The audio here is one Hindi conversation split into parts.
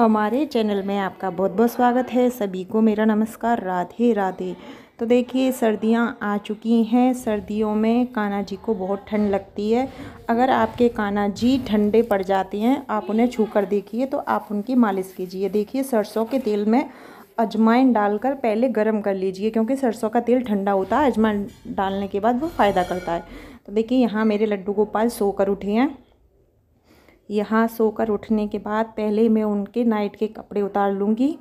हमारे चैनल में आपका बहुत बहुत स्वागत है सभी को मेरा नमस्कार राधे राधे तो देखिए सर्दियां आ चुकी हैं सर्दियों में काना जी को बहुत ठंड लगती है अगर आपके काना जी ठंडे पड़ जाते हैं आप उन्हें छू कर देखिए तो आप उनकी मालिश कीजिए देखिए सरसों के तेल में अजमाइन डालकर पहले गर्म कर लीजिए क्योंकि सरसों का तेल ठंडा होता है अजमाइन डालने के बाद वो फ़ायदा करता है तो देखिए यहाँ मेरे लड्डू गोपाल सो कर उठे हैं यहाँ सोकर उठने के बाद पहले मैं उनके नाइट के कपड़े उतार लूँगी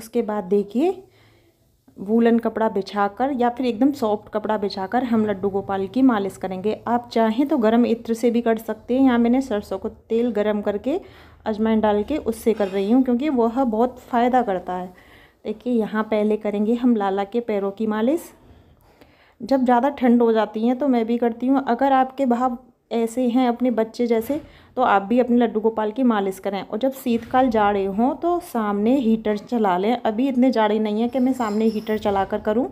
उसके बाद देखिए वूलन कपड़ा बिछाकर या फिर एकदम सॉफ्ट कपड़ा बिछाकर हम लड्डू गोपाल की मालिश करेंगे आप चाहें तो गरम इत्र से भी कर सकते हैं यहाँ मैंने सरसों को तेल गरम करके अजमैन डाल के उससे कर रही हूँ क्योंकि वह बहुत फ़ायदा करता है देखिए यहाँ पहले करेंगे हम लाला के पैरों की मालिश जब ज़्यादा ठंड हो जाती है तो मैं भी करती हूँ अगर आपके भाव ऐसे हैं अपने बच्चे जैसे तो आप भी अपने लड्डू गोपाल की मालिश करें और जब शीतकाल जाड़े हों तो सामने हीटर चला लें अभी इतने जाड़े नहीं है कि मैं सामने हीटर चला कर करूँ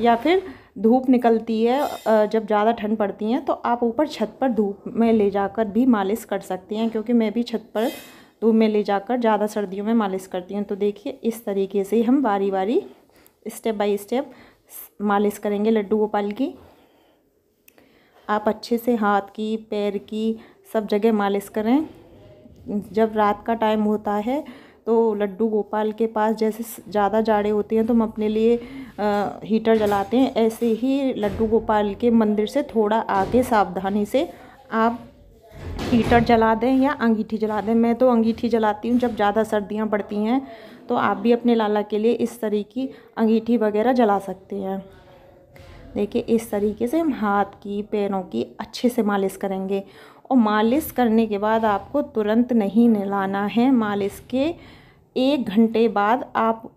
या फिर धूप निकलती है जब ज़्यादा ठंड पड़ती है तो आप ऊपर छत पर धूप में ले जाकर भी मालिश कर सकती हैं क्योंकि मैं भी छत पर धूप में ले जाकर ज़्यादा सर्दियों में मालिश करती हूँ तो देखिए इस तरीके से हम बारी बारी स्टेप बाई स्टेप मालिश करेंगे लड्डू गोपाल की आप अच्छे से हाथ की पैर की सब जगह मालिश करें जब रात का टाइम होता है तो लड्डू गोपाल के पास जैसे ज़्यादा जाड़े होते हैं तो हम अपने लिए आ, हीटर जलाते हैं ऐसे ही लड्डू गोपाल के मंदिर से थोड़ा आगे सावधानी से आप हीटर जला दें या अंगीठी जला दें मैं तो अंगीठी जलाती हूँ जब ज़्यादा सर्दियाँ पड़ती हैं तो आप भी अपने लाला के लिए इस तरह की अंगीठी वगैरह जला सकते हैं देखिए इस तरीके से हम हाथ की पैरों की अच्छे से मालिश करेंगे और मालिश करने के बाद आपको तुरंत नहीं नहलाना है मालिश के एक घंटे बाद आप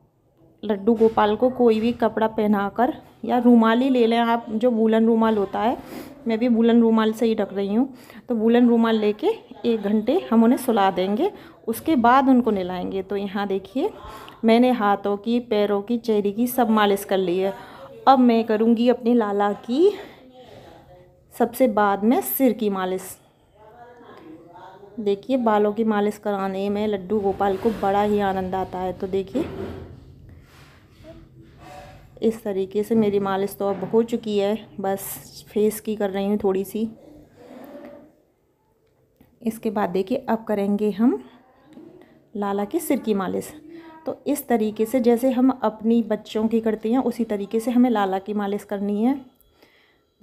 लड्डू गोपाल को कोई भी कपड़ा पहनाकर या रूमाल ही ले लें आप जो बुलन रूमाल होता है मैं भी बुलन रूमाल से ही ढक रही हूँ तो बुलन रूमाल लेके एक घंटे हम उन्हें सुला देंगे उसके बाद उनको नहलाएंगे तो यहाँ देखिए मैंने हाथों की पैरों की चेहरे की सब मालिश कर ली है अब मैं करूँगी अपने लाला की सबसे बाद में सिर की मालिश देखिए बालों की मालिश कराने में लड्डू गोपाल को बड़ा ही आनंद आता है तो देखिए इस तरीके से मेरी मालिश तो अब हो चुकी है बस फेस की कर रही हूँ थोड़ी सी इसके बाद देखिए अब करेंगे हम लाला के सिर की मालिश तो इस तरीके से जैसे हम अपनी बच्चों की करते हैं उसी तरीके से हमें लाला की मालिश करनी है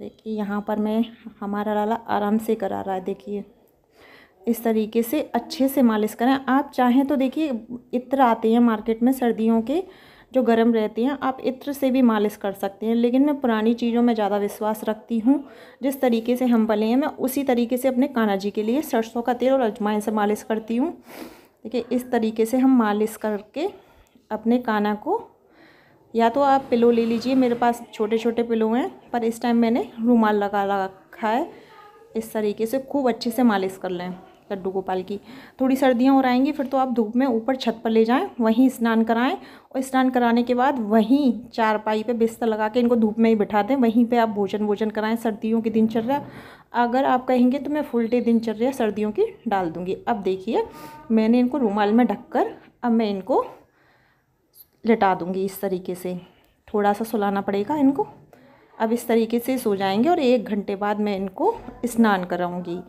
देखिए यहाँ पर मैं हमारा लाला आराम से करा रहा है देखिए इस तरीके से अच्छे से मालिश करें आप चाहें तो देखिए इत्र आते हैं मार्केट में सर्दियों के जो गर्म रहते हैं आप इत्र से भी मालिश कर सकते हैं लेकिन मैं पुरानी चीज़ों में ज़्यादा विश्वास रखती हूँ जिस तरीके से हम पले हैं मैं उसी तरीके से अपने कान्हा जी के लिए सरसों का तेल और अजमाइन से मालिश करती हूँ देखिए इस तरीके से हम मालिश करके अपने काना को या तो आप पिलो ले लीजिए मेरे पास छोटे छोटे पिलो हैं पर इस टाइम मैंने रूमाल लगा रखा है इस तरीके से खूब अच्छे से मालिश कर लें लड्डू गोपाल की थोड़ी सर्दियाँ और आएंगी फिर तो आप धूप में ऊपर छत पर ले जाएं वहीं स्नान कराएं और स्नान कराने के बाद वहीं चारपाई पे बिस्तर लगा के इनको धूप में ही बिठा दें वहीं पे आप भोजन भोजन कराएं सर्दियों की दिनचर्या अगर आप कहेंगे तो मैं फुल डे दिनचर्या सर्दियों की डाल दूँगी अब देखिए मैंने इनको रूमाल में ढक कर अब मैं इनको लटा दूँगी इस तरीके से थोड़ा सा सुलाना पड़ेगा इनको अब इस तरीके से सो जाएंगे और एक घंटे बाद मैं इनको स्नान कराऊंगी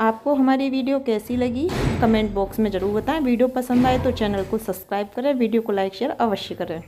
आपको हमारी वीडियो कैसी लगी कमेंट बॉक्स में ज़रूर बताएं वीडियो पसंद आए तो चैनल को सब्सक्राइब करें वीडियो को लाइक शेयर अवश्य करें